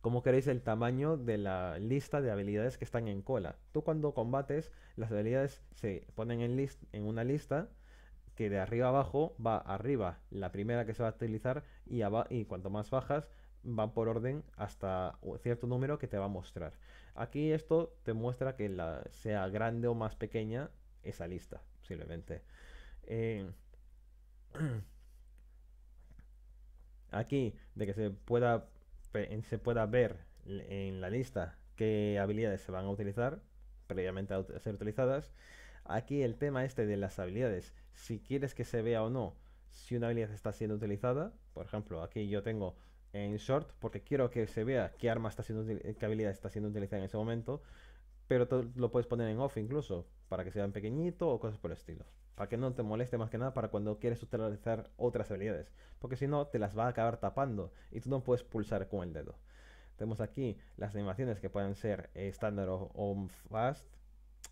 Speaker 1: ¿Cómo queréis el tamaño de la lista de habilidades que están en cola? Tú cuando combates, las habilidades se ponen en, en una lista que de arriba abajo va arriba la primera que se va a utilizar y, y cuanto más bajas va por orden hasta cierto número que te va a mostrar. Aquí esto te muestra que la, sea grande o más pequeña esa lista, simplemente. Eh, aquí, de que se pueda se pueda ver en la lista qué habilidades se van a utilizar, previamente a ser utilizadas. Aquí el tema este de las habilidades, si quieres que se vea o no si una habilidad está siendo utilizada, por ejemplo, aquí yo tengo en short porque quiero que se vea qué arma está siendo qué habilidad está siendo utilizada en ese momento, pero lo puedes poner en off incluso para que sea en pequeñito o cosas por el estilo. Para que no te moleste más que nada para cuando quieres utilizar otras habilidades. Porque si no, te las va a acabar tapando y tú no puedes pulsar con el dedo. Tenemos aquí las animaciones que pueden ser eh, estándar o, fast.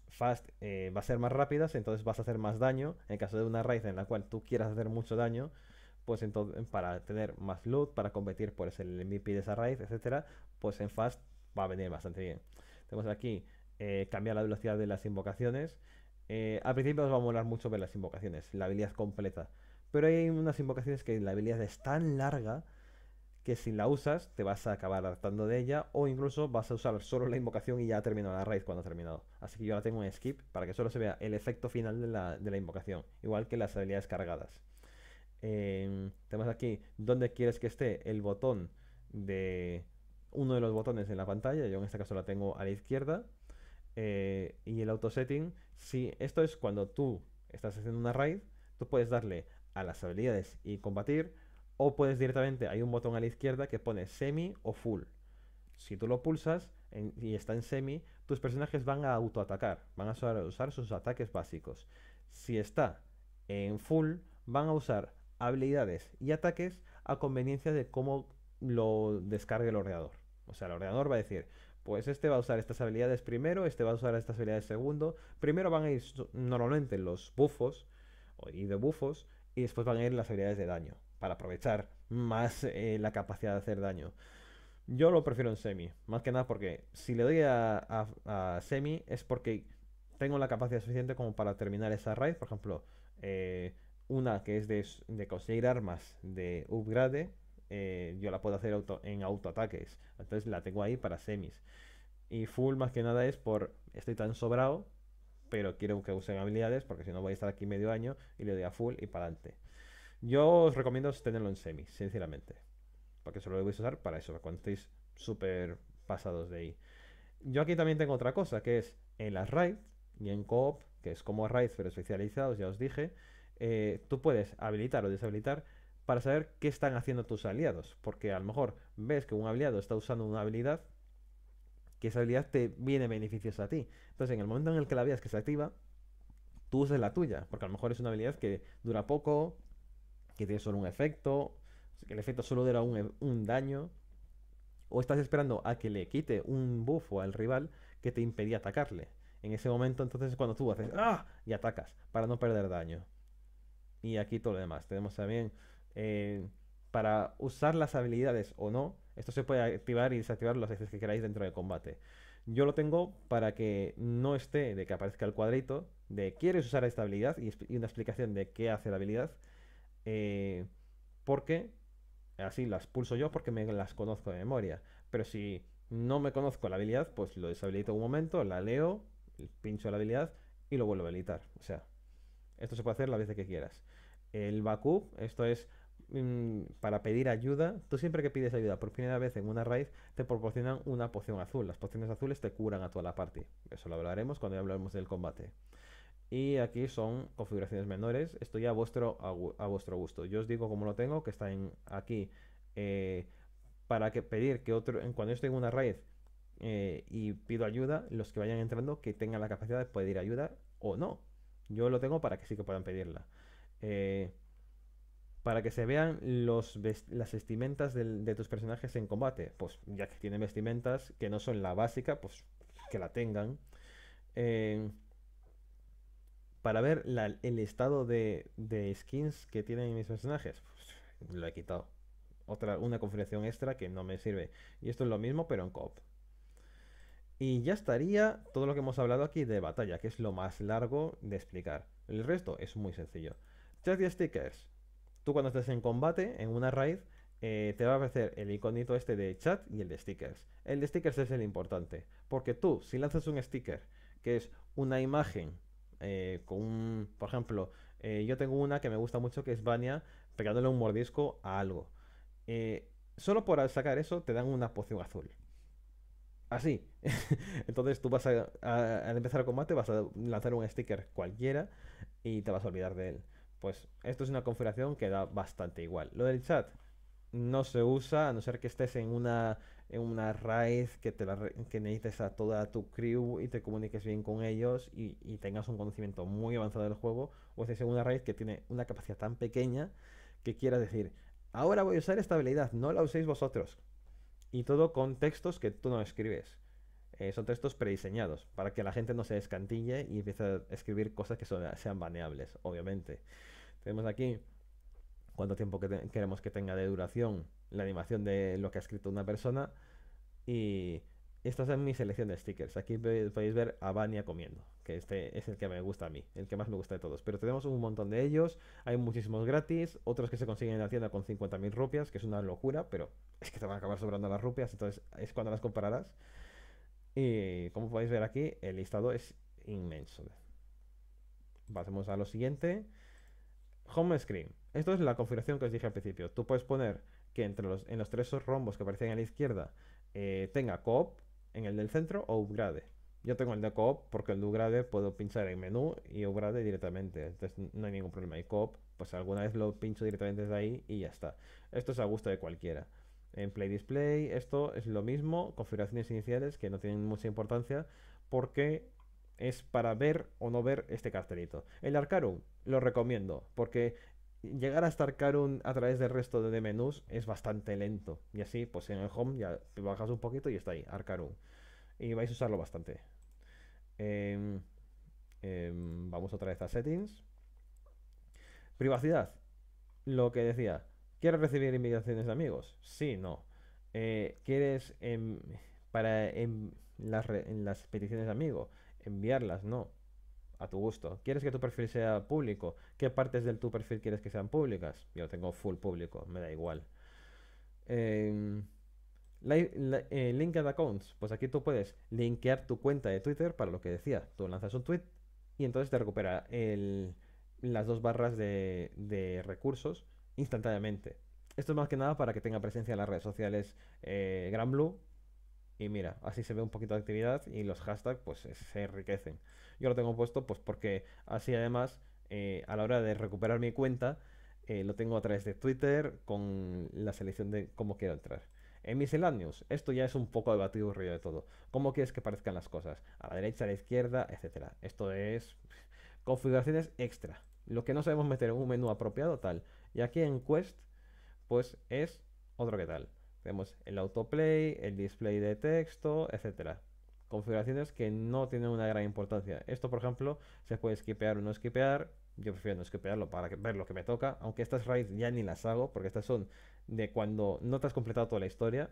Speaker 1: Fast eh, va a ser más rápidas, entonces vas a hacer más daño. En caso de una raíz en la cual tú quieras hacer mucho daño, pues entonces para tener más loot, para competir por el MVP de esa raíz, etcétera, pues en fast va a venir bastante bien. Tenemos aquí eh, cambiar la velocidad de las invocaciones, eh, al principio os va a molar mucho ver las invocaciones, la habilidad completa. Pero hay unas invocaciones que la habilidad es tan larga que si la usas te vas a acabar hartando de ella o incluso vas a usar solo la invocación y ya ha terminado la raíz cuando ha terminado. Así que yo la tengo en skip para que solo se vea el efecto final de la, invocación, igual que las habilidades cargadas. Em, tenemos aquí donde quieres que esté el botón de uno de los botones en la pantalla, yo en este caso la tengo a la izquierda, eh, y el auto setting si esto es cuando tú estás haciendo una raid, tú puedes darle a las habilidades y combatir, o puedes directamente, hay un botón a la izquierda que pone semi o full. Si tú lo pulsas y está en semi, tus personajes van a autoatacar, van a usar sus ataques básicos. Si está en full, van a usar habilidades y ataques a conveniencia de cómo lo descargue el ordenador. O sea, el ordenador va a decir, pues este va a usar estas habilidades primero, este va a usar estas habilidades segundo. Primero van a ir normalmente los bufos y de bufos, y después van a ir las habilidades de daño, para aprovechar más eh, la capacidad de hacer daño. Yo lo prefiero en semi, más que nada porque si le doy a, semi es porque tengo la capacidad suficiente como para terminar esa raid, por ejemplo, eh, una que es de, de conseguir armas de upgrade, eh, yo la puedo hacer auto, en autoataques. Entonces la tengo ahí para semis. Y full más que nada es por estoy tan sobrado, pero quiero que usen habilidades porque si no voy a estar aquí medio año y le doy a full y para adelante. Yo os recomiendo tenerlo en semis, sinceramente. Porque solo lo vais a usar para eso, cuando estéis súper pasados de ahí. Yo aquí también tengo otra cosa, que es en las raids y en coop, que es como raids pero especializados, ya os dije, eh, tú puedes habilitar o deshabilitar para saber qué están haciendo tus aliados. Porque a lo mejor ves que un aliado está usando una habilidad que esa habilidad te viene beneficiosa a ti. Entonces, en el momento en el que la veas que se activa, tú uses la tuya. Porque a lo mejor es una habilidad que dura poco, que tiene solo un efecto, que el efecto solo dura un, e, daño. O estás esperando a que le quite un bufo al rival que te impedía atacarle. En ese momento, entonces, es cuando tú haces ¡Ah! y atacas para no perder daño. Y aquí todo lo demás. Tenemos también eh, para usar las habilidades o no, esto se puede activar y desactivar las veces que queráis dentro del combate. Yo lo tengo para que no esté de que aparezca el cuadrito de quieres usar esta habilidad y, una explicación de qué hace la habilidad. Eh, porque así las pulso yo porque me las conozco de memoria. Pero si no me conozco la habilidad, pues lo deshabilito un momento, la leo, pincho la habilidad y lo vuelvo a habilitar. O sea, esto se puede hacer la vez que quieras. El Baku, esto es Mm, para pedir ayuda, tú siempre que pides ayuda por primera vez en una raíz, te proporcionan una poción azul. Las pociones azules te curan a toda la parte Eso lo hablaremos cuando hablaremos del combate. Y aquí son configuraciones menores. Esto ya a vuestro, a, vuestro gusto. Yo os digo cómo lo tengo, que está en, aquí eh, para que pedir que otro. Cuando yo estoy en una raíz eh, y pido ayuda, los que vayan entrando que tengan la capacidad de pedir ayuda o no. Yo lo tengo para que sí que puedan pedirla. Eh, para que se vean las vestimentas de tus personajes en combate. Pues ya que tienen vestimentas que no son la básica, pues que la tengan. Eh, para ver el estado de, skins que tienen mis personajes, pues, lo he quitado. Otra, una configuración extra que no me sirve. Y esto es lo mismo, pero en cop. Y ya estaría todo lo que hemos hablado aquí de batalla, que es lo más largo de explicar. El resto es muy sencillo. Chat stickers Tú cuando estés en combate, en una raid, eh, te va a aparecer el iconito este de chat y el de stickers. El de stickers es el importante, porque tú, si lanzas un sticker, que es una imagen eh, con por ejemplo, eh, yo tengo una que me gusta mucho que es Vania pegándole un mordisco a algo. solo por sacar eso te dan una poción azul. Así. Entonces tú vas a, a, al empezar el combate vas a lanzar un sticker cualquiera y te vas a olvidar de él pues esto es una configuración que da bastante igual. Lo del chat no se usa a no ser que estés en una, en una que, te la, que necesites a toda tu crew y te comuniques bien con ellos y, tengas un conocimiento muy avanzado del juego, o estés en una raíz que tiene una capacidad tan pequeña que quieras decir, ahora voy a usar esta habilidad, no la uséis vosotros. Y todo con textos que tú no escribes. Eh, son textos prediseñados para que la gente no se descantille y empiece a escribir cosas que sean baneables, obviamente. Tenemos aquí cuánto tiempo queremos que tenga de duración la animación de lo que ha escrito una persona. Y esta es mi selección de stickers. Aquí podéis ver a Vania comiendo, que este es el que me gusta a mí, el que más me gusta de todos. Pero tenemos un montón de ellos, hay muchísimos gratis, otros que se consiguen en la tienda con 50.000 rupias, que es una locura, pero es que te van a acabar sobrando las rupias, entonces es cuando las comprarás. Y como podéis ver aquí, el listado es inmenso. Pasemos a lo siguiente. Home screen. Esto es la configuración que os dije al principio. Tú puedes poner que entre los, en los tres rombos que aparecen a la izquierda eh, tenga coop en el del centro o upgrade. Yo tengo el de coop porque el de upgrade puedo pinchar en menú y upgrade directamente. Entonces no hay ningún problema. Y coop, pues alguna vez lo pincho directamente desde ahí y ya está. Esto es a gusto de cualquiera. En Play Display, esto es lo mismo, configuraciones iniciales que no tienen mucha importancia porque es para ver o no ver este cartelito. El Arcarum, lo recomiendo, porque llegar a estar Carun a través del resto de menús es bastante lento. Y así, pues en el home ya bajas un poquito y está ahí, Arcarun. Y vais a usarlo bastante. Em, em, vamos otra vez a settings. Privacidad. Lo que decía. ¿Quieres recibir invitaciones de amigos? Sí, no. Eh, ¿Quieres em, para en las, en las peticiones de amigos? Enviarlas, no a tu gusto. ¿Quieres que tu perfil sea público? ¿Qué partes de tu perfil quieres que sean públicas? Yo tengo full público, me da igual. Em, eh, linked accounts, pues aquí tú puedes linkear tu cuenta de Twitter para lo que decía. Tú lanzas un tweet y entonces te recupera las dos barras de, recursos instantáneamente. Esto es más que nada para que tenga presencia en las redes sociales eh, Gran Blue y mira, así se ve un poquito de actividad y los hashtags pues se enriquecen. Yo lo tengo puesto pues porque así además eh, a la hora de recuperar mi cuenta eh, lo tengo a través de Twitter con la selección de cómo quiero entrar. En misceláneos, esto ya es un poco debatido río de todo. ¿Cómo quieres que parezcan las cosas? A la derecha, a la izquierda, etcétera. Esto es configuraciones extra. Lo que no sabemos meter en un menú apropiado, tal. Y aquí en Quest, pues es otro que tal. Tenemos el autoplay, el display de texto, etcétera. Configuraciones que no tienen una gran importancia. Esto, por ejemplo, se puede skipear o no skipear. Yo prefiero no skipearlo para ver lo que me toca. Aunque estas raids ya ni las hago, porque estas son de cuando no te has completado toda la historia.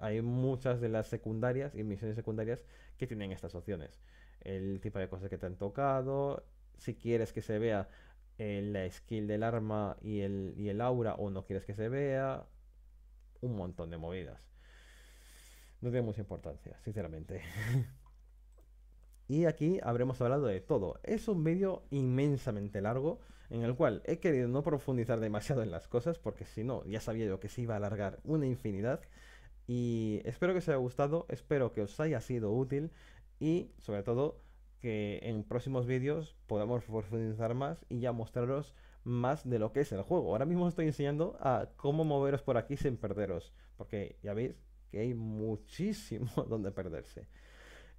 Speaker 1: hay muchas de las secundarias y misiones secundarias que tienen estas opciones. El tipo de cosas que te han tocado. Si quieres que se vea eh, la skill del arma y el, y el aura o no quieres que se vea un montón de movidas. No tiene mucha importancia, sinceramente. y aquí habremos hablado de todo. Es un vídeo inmensamente largo en el cual he querido no profundizar demasiado en las cosas porque si no, ya sabía yo que se iba a alargar una infinidad. Y espero que os haya gustado, espero que os haya sido útil y sobre todo que en próximos vídeos podamos profundizar más y ya mostraros más de lo que es el juego. Ahora mismo os estoy enseñando a cómo moveros por aquí sin perderos, porque ya veis que hay muchísimo donde perderse.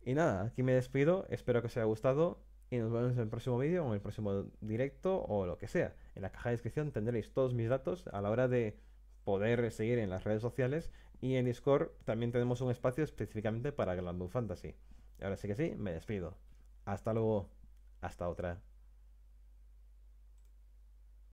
Speaker 1: Y nada, aquí me despido, espero que os haya gustado y nos vemos en el próximo vídeo o en el próximo directo o lo que sea. En la caja de descripción tendréis todos mis datos a la hora de poder seguir en las redes sociales y en Discord también tenemos un espacio específicamente para Glamour Fantasy. Ahora sí que sí, me despido. Hasta luego. Hasta otra.